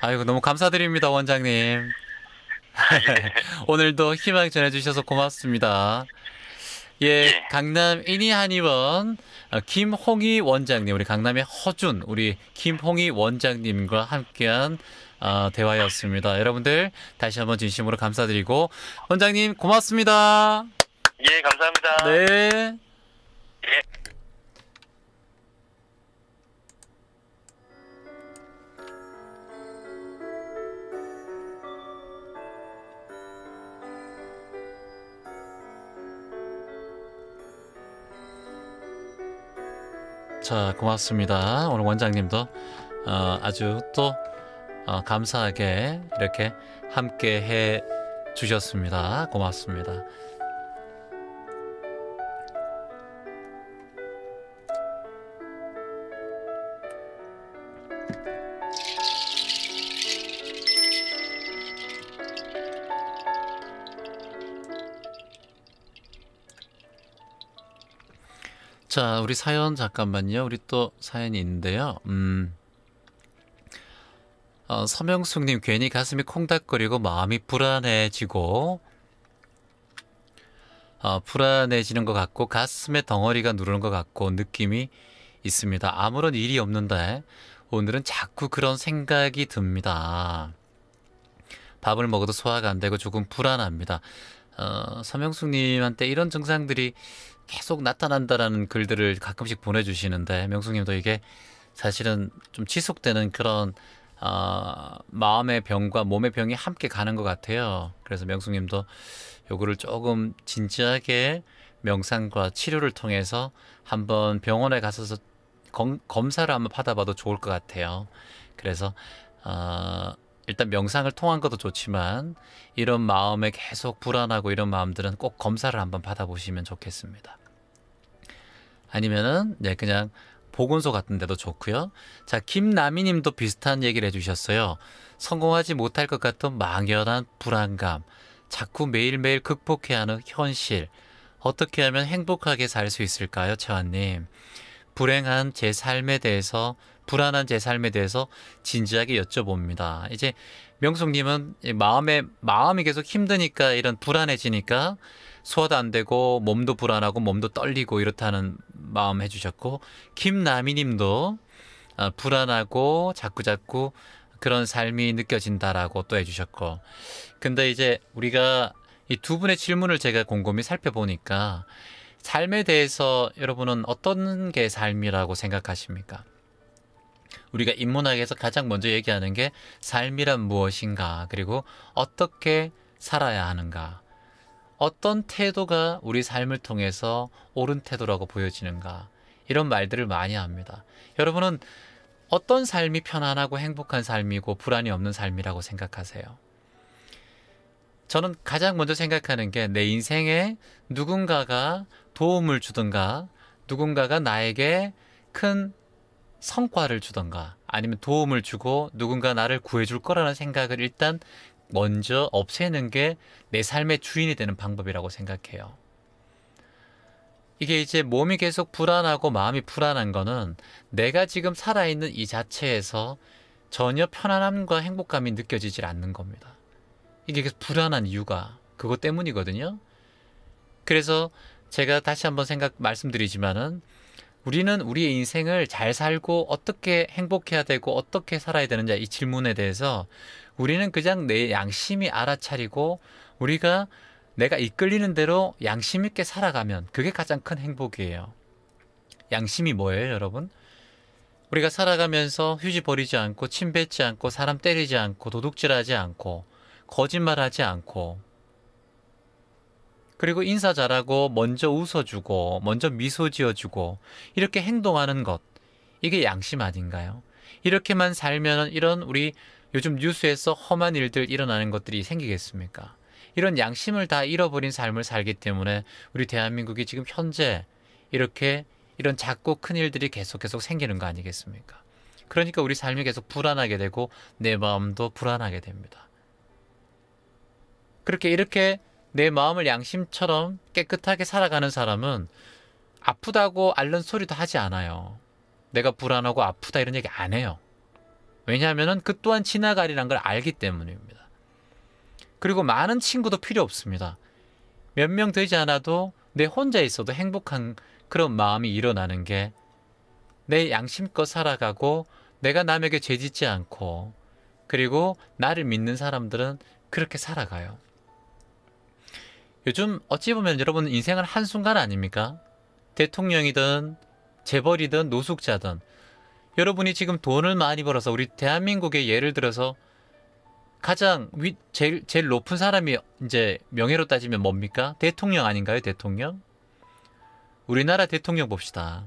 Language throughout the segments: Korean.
아이고 너무 감사드립니다 원장님. 오늘도 희망 전해주셔서 고맙습니다. 예, 예, 강남 이니 한의원 어, 김홍희 원장님, 우리 강남의 허준, 우리 김홍희 원장님과 함께한 어, 대화였습니다. 여러분들 다시 한번 진심으로 감사드리고 원장님 고맙습니다. 예, 감사합니다. 네. 예. 자, 고맙습니다. 오늘 원장님도 어, 아주 또 어, 감사하게 이렇게 함께 해 주셨습니다. 고맙습니다. 자, 우리 사연 잠깐만요. 우리 또 사연이 있는데요. 음. 어, 서명숙님 괜히 가슴이 콩닥거리고 마음이 불안해지고 어, 불안해지는 것 같고 가슴에 덩어리가 누르는 것 같고 느낌이 있습니다. 아무런 일이 없는데 오늘은 자꾸 그런 생각이 듭니다. 밥을 먹어도 소화가 안 되고 조금 불안합니다. 어, 서명숙님한테 이런 증상들이 계속 나타난다라는 글들을 가끔씩 보내주시는데 명수님도 이게 사실은 좀 지속되는 그런 어, 마음의 병과 몸의 병이 함께 가는 것 같아요. 그래서 명수님도 요거를 조금 진지하게 명상과 치료를 통해서 한번 병원에 가서 검, 검사를 한번 받아봐도 좋을 것 같아요. 그래서 어, 일단 명상을 통한 것도 좋지만 이런 마음에 계속 불안하고 이런 마음들은 꼭 검사를 한번 받아보시면 좋겠습니다. 아니면은 네 그냥 보건소 같은 데도 좋고요. 자, 김남희 님도 비슷한 얘기를 해 주셨어요. 성공하지 못할 것 같은 망연한 불안감, 자꾸 매일매일 극복해야 하는 현실. 어떻게 하면 행복하게 살 수 있을까요, 채환 님? 불행한 제 삶에 대해서 불안한 제 삶에 대해서 진지하게 여쭤봅니다. 이제 명숙님은 마음에 마음이 계속 힘드니까 이런 불안해지니까 소화도 안 되고 몸도 불안하고 몸도 떨리고 이렇다는 마음 해주셨고 김나미님도 아, 불안하고 자꾸자꾸 그런 삶이 느껴진다라고 또 해주셨고 근데 이제 우리가 이 두 분의 질문을 제가 곰곰이 살펴보니까 삶에 대해서 여러분은 어떤 게 삶이라고 생각하십니까? 우리가 인문학에서 가장 먼저 얘기하는 게 삶이란 무엇인가 그리고 어떻게 살아야 하는가 어떤 태도가 우리 삶을 통해서 옳은 태도라고 보여지는가 이런 말들을 많이 합니다. 여러분은 어떤 삶이 편안하고 행복한 삶이고 불안이 없는 삶이라고 생각하세요? 저는 가장 먼저 생각하는 게 내 인생에 누군가가 도움을 주든가 누군가가 나에게 큰 성과를 주던가 아니면 도움을 주고 누군가 나를 구해줄 거라는 생각을 일단 먼저 없애는 게 내 삶의 주인이 되는 방법이라고 생각해요. 이게 이제 몸이 계속 불안하고 마음이 불안한 거는 내가 지금 살아있는 이 자체에서 전혀 편안함과 행복감이 느껴지질 않는 겁니다. 이게 계속 불안한 이유가 그것 때문이거든요. 그래서 제가 다시 한번 생각 말씀드리지만은 우리는 우리의 인생을 잘 살고 어떻게 행복해야 되고 어떻게 살아야 되느냐 이 질문에 대해서 우리는 그냥 내 양심이 알아차리고 우리가 내가 이끌리는 대로 양심 있게 살아가면 그게 가장 큰 행복이에요. 양심이 뭐예요, 여러분? 우리가 살아가면서 휴지 버리지 않고 침 뱉지 않고 사람 때리지 않고 도둑질하지 않고 거짓말하지 않고 그리고 인사 잘하고 먼저 웃어주고 먼저 미소 지어주고 이렇게 행동하는 것 이게 양심 아닌가요? 이렇게만 살면 이런 우리 요즘 뉴스에서 험한 일들 일어나는 것들이 생기겠습니까? 이런 양심을 다 잃어버린 삶을 살기 때문에 우리 대한민국이 지금 현재 이렇게 이런 작고 큰 일들이 계속 계속 생기는 거 아니겠습니까? 그러니까 우리 삶이 계속 불안하게 되고 내 마음도 불안하게 됩니다. 그렇게 이렇게 내 마음을 양심처럼 깨끗하게 살아가는 사람은 아프다고 앓는 소리도 하지 않아요. 내가 불안하고 아프다 이런 얘기 안 해요. 왜냐하면 그 또한 지나가리란 걸 알기 때문입니다. 그리고 많은 친구도 필요 없습니다. 몇 명 되지 않아도 내 혼자 있어도 행복한 그런 마음이 일어나는 게 내 양심껏 살아가고 내가 남에게 죄 짓지 않고 그리고 나를 믿는 사람들은 그렇게 살아가요. 요즘 어찌 보면 여러분 인생을 한순간 아닙니까? 대통령이든 재벌이든 노숙자든 여러분이 지금 돈을 많이 벌어서 우리 대한민국의 예를 들어서 가장 위, 제일, 제일 높은 사람이 이제 명예로 따지면 뭡니까? 대통령 아닌가요? 대통령? 우리나라 대통령 봅시다.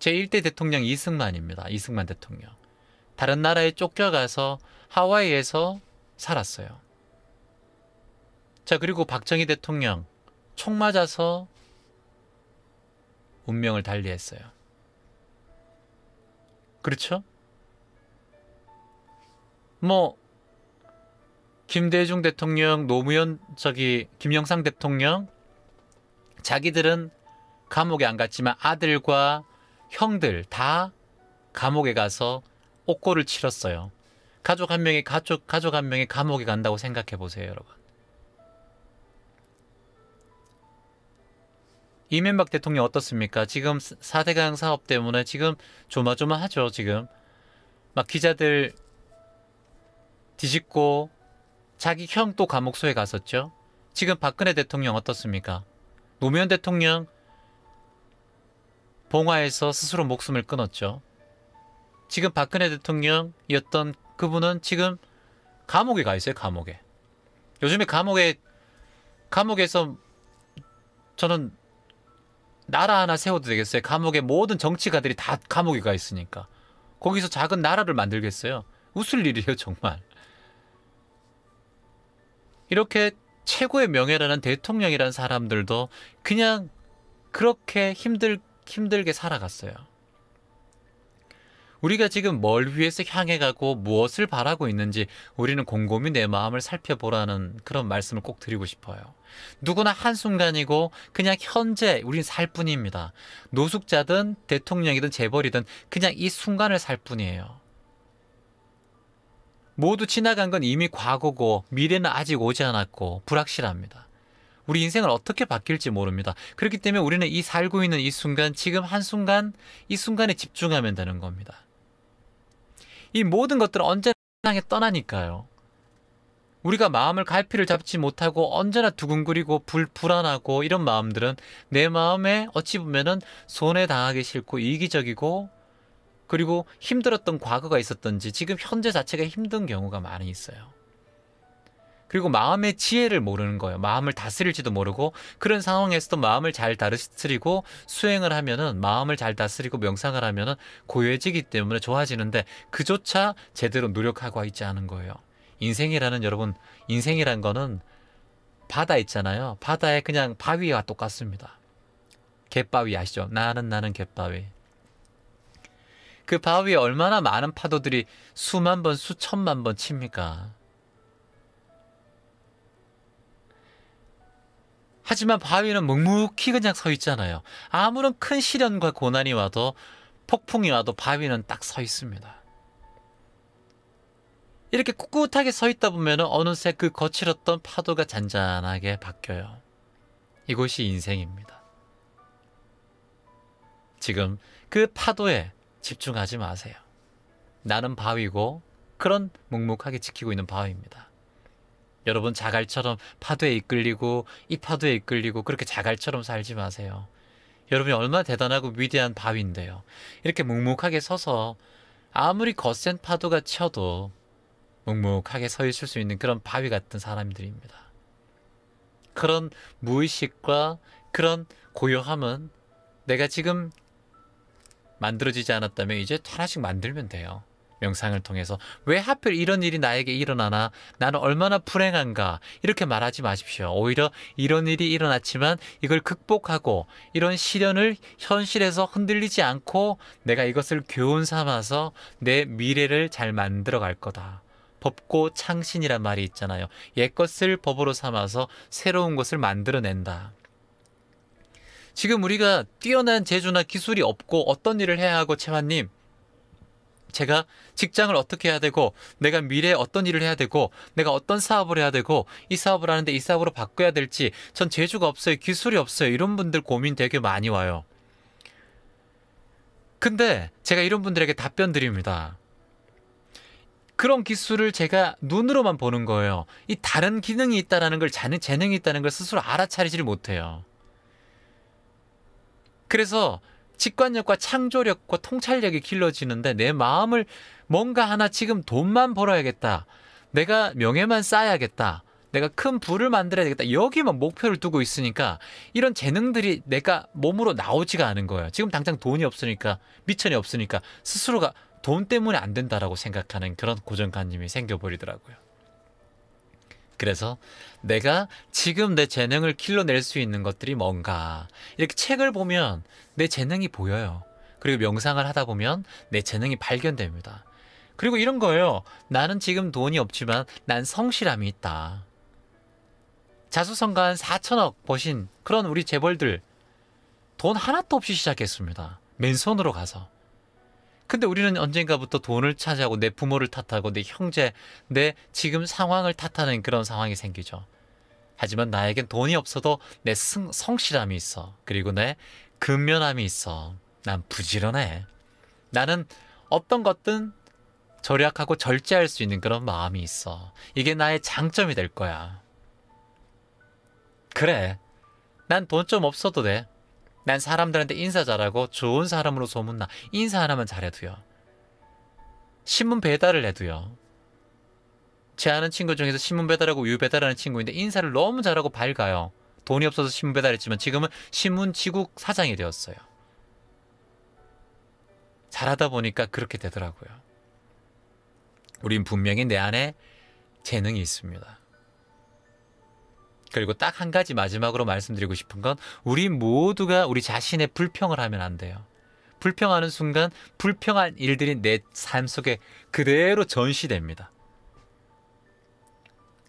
제1대 대통령 이승만입니다. 이승만 대통령. 다른 나라에 쫓겨가서 하와이에서 살았어요. 자, 그리고 박정희 대통령 총 맞아서 운명을 달리했어요. 그렇죠? 뭐 김대중 대통령, 노무현 저기 김영삼 대통령 자기들은 감옥에 안 갔지만 아들과 형들 다 감옥에 가서 옥고를 치렀어요. 가족 한 명이 가족 가족 한 명이 감옥에 간다고 생각해 보세요, 여러분. 이명박 대통령 어떻습니까? 지금 4대강 사업 때문에 지금 조마조마하죠, 지금. 막 기자들 뒤집고 자기 형 또 감옥소에 갔었죠. 지금 박근혜 대통령 어떻습니까? 노무현 대통령 봉화에서 스스로 목숨을 끊었죠. 지금 박근혜 대통령이었던 그분은 지금 감옥에 가 있어요, 감옥에. 요즘에 감옥에, 감옥에서 저는 나라 하나 세워도 되겠어요? 감옥에 모든 정치가들이 다 감옥에 가 있으니까. 거기서 작은 나라를 만들겠어요? 웃을 일이에요, 정말. 이렇게 최고의 명예라는 대통령이란 사람들도 그냥 그렇게 힘들, 힘들게 살아갔어요. 우리가 지금 뭘 위해서 향해 가고 무엇을 바라고 있는지 우리는 곰곰이 내 마음을 살펴보라는 그런 말씀을 꼭 드리고 싶어요. 누구나 한순간이고 그냥 현재 우린 살 뿐입니다. 노숙자든 대통령이든 재벌이든 그냥 이 순간을 살 뿐이에요. 모두 지나간 건 이미 과거고 미래는 아직 오지 않았고 불확실합니다. 우리 인생을 어떻게 바뀔지 모릅니다. 그렇기 때문에 우리는 이 살고 있는 이 순간, 지금 한순간, 이 순간에 집중하면 되는 겁니다. 이 모든 것들은 언제나 세상에 떠나니까요. 우리가 마음을 갈피를 잡지 못하고 언제나 두근거리고 불, 불안하고 이런 마음들은 내 마음에 어찌 보면은 손해당하기 싫고 이기적이고 그리고 힘들었던 과거가 있었던지 지금 현재 자체가 힘든 경우가 많이 있어요. 그리고 마음의 지혜를 모르는 거예요. 마음을 다스릴지도 모르고 그런 상황에서도 마음을 잘 다스리고 수행을 하면은 마음을 잘 다스리고 명상을 하면은 고요해지기 때문에 좋아지는데 그조차 제대로 노력하고 있지 않은 거예요. 인생이라는 여러분 인생이란 거는 바다 있잖아요. 바다에 그냥 바위와 똑같습니다. 갯바위 아시죠? 나는 나는 갯바위. 그 바위에 얼마나 많은 파도들이 수만 번, 수천만 번 칩니까? 하지만 바위는 묵묵히 그냥 서 있잖아요. 아무런 큰 시련과 고난이 와도 폭풍이 와도 바위는 딱 서 있습니다. 이렇게 꿋꿋하게 서 있다 보면 어느새 그 거칠었던 파도가 잔잔하게 바뀌어요. 이곳이 인생입니다. 지금 그 파도에 집중하지 마세요. 나는 바위고 그런 묵묵하게 지키고 있는 바위입니다. 여러분 자갈처럼 파도에 이끌리고 이 파도에 이끌리고 그렇게 자갈처럼 살지 마세요. 여러분이 얼마나 대단하고 위대한 바위인데요. 이렇게 묵묵하게 서서 아무리 거센 파도가 쳐도 묵묵하게 서 있을 수 있는 그런 바위 같은 사람들입니다. 그런 무의식과 그런 고요함은 내가 지금 만들어지지 않았다면 이제 하나씩 만들면 돼요. 명상을 통해서 왜 하필 이런 일이 나에게 일어나나 나는 얼마나 불행한가 이렇게 말하지 마십시오. 오히려 이런 일이 일어났지만 이걸 극복하고 이런 시련을 현실에서 흔들리지 않고 내가 이것을 교훈 삼아서 내 미래를 잘 만들어 갈 거다. 법고 창신이란 말이 있잖아요. 옛것을 법으로 삼아서 새로운 것을 만들어낸다. 지금 우리가 뛰어난 재주나 기술이 없고 어떤 일을 해야 하고 채환님 제가 직장을 어떻게 해야 되고 내가 미래에 어떤 일을 해야 되고 내가 어떤 사업을 해야 되고 이 사업을 하는데 이 사업으로 바꿔야 될지 전 재주가 없어요 기술이 없어요 이런 분들 고민 되게 많이 와요 근데 제가 이런 분들에게 답변 드립니다 그런 기술을 제가 눈으로만 보는 거예요 이 다른 기능이 있다라는 걸 자는 재능이 있다는 걸 스스로 알아차리지를 못해요 그래서 직관력과 창조력과 통찰력이 길러지는데 내 마음을 뭔가 하나 지금 돈만 벌어야겠다. 내가 명예만 쌓아야겠다. 내가 큰 부를 만들어야 되겠다. 여기만 목표를 두고 있으니까 이런 재능들이 내가 몸으로 나오지가 않은 거예요. 지금 당장 돈이 없으니까 미천이 없으니까 스스로가 돈 때문에 안 된다라고 생각하는 그런 고정관념이 생겨버리더라고요. 그래서 내가 지금 내 재능을 길러낼 수 있는 것들이 뭔가 이렇게 책을 보면 내 재능이 보여요. 그리고 명상을 하다 보면 내 재능이 발견됩니다. 그리고 이런 거예요. 나는 지금 돈이 없지만 난 성실함이 있다. 자수성가한 4천억 버신 그런 우리 재벌들 돈 하나도 없이 시작했습니다. 맨손으로 가서. 근데 우리는 언젠가부터 돈을 차지하고 내 부모를 탓하고 내 형제, 내 지금 상황을 탓하는 그런 상황이 생기죠. 하지만 나에겐 돈이 없어도 내 승, 성실함이 있어. 그리고 내 근면함이 있어. 난 부지런해. 나는 어떤 것든 절약하고 절제할 수 있는 그런 마음이 있어. 이게 나의 장점이 될 거야. 그래. 난 돈 좀 없어도 돼. 난 사람들한테 인사 잘하고 좋은 사람으로 소문나. 인사 하나만 잘해도요. 신문 배달을 해도요. 제 아는 친구 중에서 신문 배달하고 우유 배달하는 친구인데 인사를 너무 잘하고 밝아요. 돈이 없어서 신문 배달했지만 지금은 신문 지국 사장이 되었어요. 잘하다 보니까 그렇게 되더라고요. 우린 분명히 내 안에 재능이 있습니다. 그리고 딱 한 가지 마지막으로 말씀드리고 싶은 건 우리 모두가 우리 자신의 불평을 하면 안 돼요. 불평하는 순간 불평한 일들이 내 삶 속에 그대로 전시됩니다.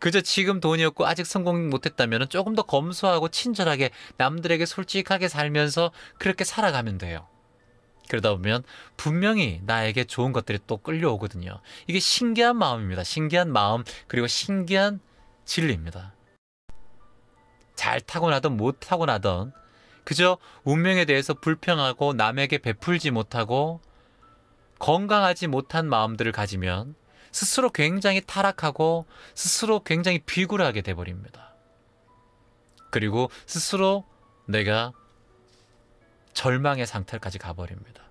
그저 지금 돈이 없고 아직 성공 못했다면 조금 더 검소하고 친절하게 남들에게 솔직하게 살면서 그렇게 살아가면 돼요. 그러다 보면 분명히 나에게 좋은 것들이 또 끌려오거든요. 이게 신기한 마음입니다. 신기한 마음, 그리고 신기한 진리입니다. 잘 타고나든 못 타고나든 그저 운명에 대해서 불평하고 남에게 베풀지 못하고 건강하지 못한 마음들을 가지면 스스로 굉장히 타락하고 스스로 굉장히 비굴하게 돼버립니다. 그리고 스스로 내가 절망의 상태까지 가버립니다.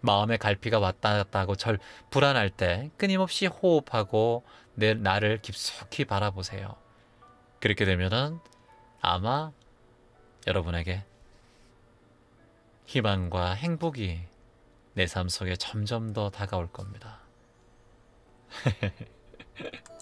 마음의 갈피가 왔다 갔다 하고 절 불안할 때 끊임없이 호흡하고 내 나를 깊숙이 바라보세요. 그렇게 되면은 아마 여러분에게 희망과 행복이 내 삶 속에 점점 더 다가올 겁니다.